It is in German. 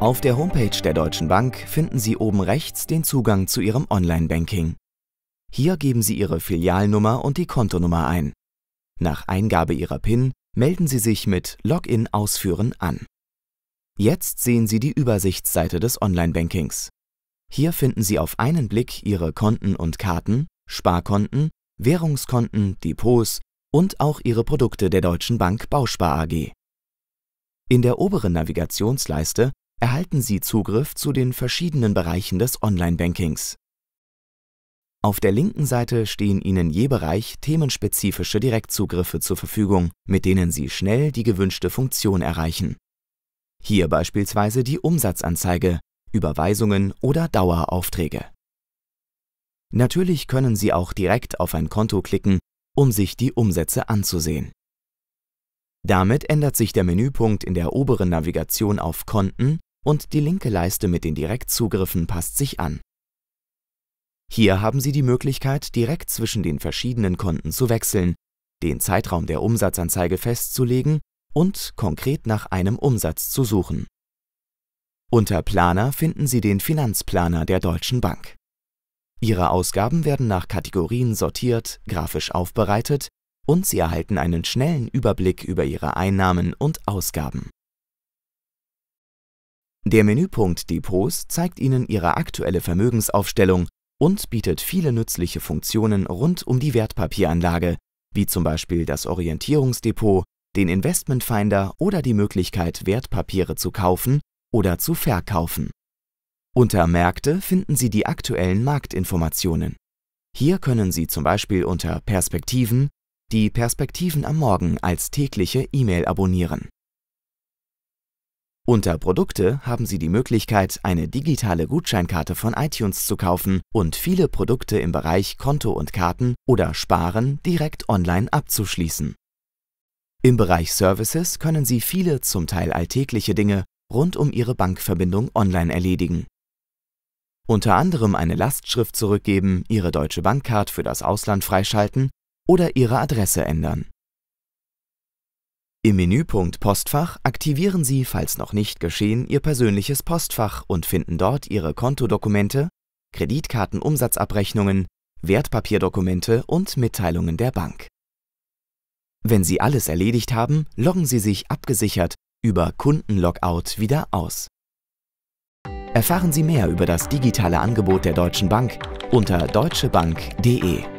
Auf der Homepage der Deutschen Bank finden Sie oben rechts den Zugang zu Ihrem Online-Banking. Hier geben Sie Ihre Filialnummer und die Kontonummer ein. Nach Eingabe Ihrer PIN melden Sie sich mit Login ausführen an. Jetzt sehen Sie die Übersichtsseite des Online-Bankings. Hier finden Sie auf einen Blick Ihre Konten und Karten, Sparkonten, Währungskonten, Depots und auch Ihre Produkte der Deutschen Bank Bauspar AG. In der oberen Navigationsleiste erhalten Sie Zugriff zu den verschiedenen Bereichen des Online-Bankings. Auf der linken Seite stehen Ihnen je Bereich themenspezifische Direktzugriffe zur Verfügung, mit denen Sie schnell die gewünschte Funktion erreichen. Hier beispielsweise die Umsatzanzeige, Überweisungen oder Daueraufträge. Natürlich können Sie auch direkt auf ein Konto klicken, um sich die Umsätze anzusehen. Damit ändert sich der Menüpunkt in der oberen Navigation auf Konten und die linke Leiste mit den Direktzugriffen passt sich an. Hier haben Sie die Möglichkeit, direkt zwischen den verschiedenen Konten zu wechseln, den Zeitraum der Umsatzanzeige festzulegen und konkret nach einem Umsatz zu suchen. Unter Planer finden Sie den Finanzplaner der Deutschen Bank. Ihre Ausgaben werden nach Kategorien sortiert, grafisch aufbereitet und Sie erhalten einen schnellen Überblick über Ihre Einnahmen und Ausgaben. Der Menüpunkt Depots zeigt Ihnen Ihre aktuelle Vermögensaufstellung und bietet viele nützliche Funktionen rund um die Wertpapieranlage, wie zum Beispiel das Orientierungsdepot, den Investmentfinder oder die Möglichkeit, Wertpapiere zu kaufen oder zu verkaufen. Unter Märkte finden Sie die aktuellen Marktinformationen. Hier können Sie zum Beispiel unter Perspektiven die Perspektiven am Morgen als tägliche E-Mail abonnieren. Unter Produkte haben Sie die Möglichkeit, eine digitale Gutscheinkarte von iTunes zu kaufen und viele Produkte im Bereich Konto und Karten oder Sparen direkt online abzuschließen. Im Bereich Services können Sie viele zum Teil alltägliche Dinge rund um Ihre Bankverbindung online erledigen. Unter anderem eine Lastschrift zurückgeben, Ihre Deutsche Bankcard für das Ausland freischalten oder Ihre Adresse ändern. Im Menüpunkt Postfach aktivieren Sie, falls noch nicht geschehen, Ihr persönliches Postfach und finden dort Ihre Kontodokumente, Kreditkartenumsatzabrechnungen, Wertpapierdokumente und Mitteilungen der Bank. Wenn Sie alles erledigt haben, loggen Sie sich abgesichert über Kundenlogout wieder aus. Erfahren Sie mehr über das digitale Angebot der Deutschen Bank unter deutschebank.de.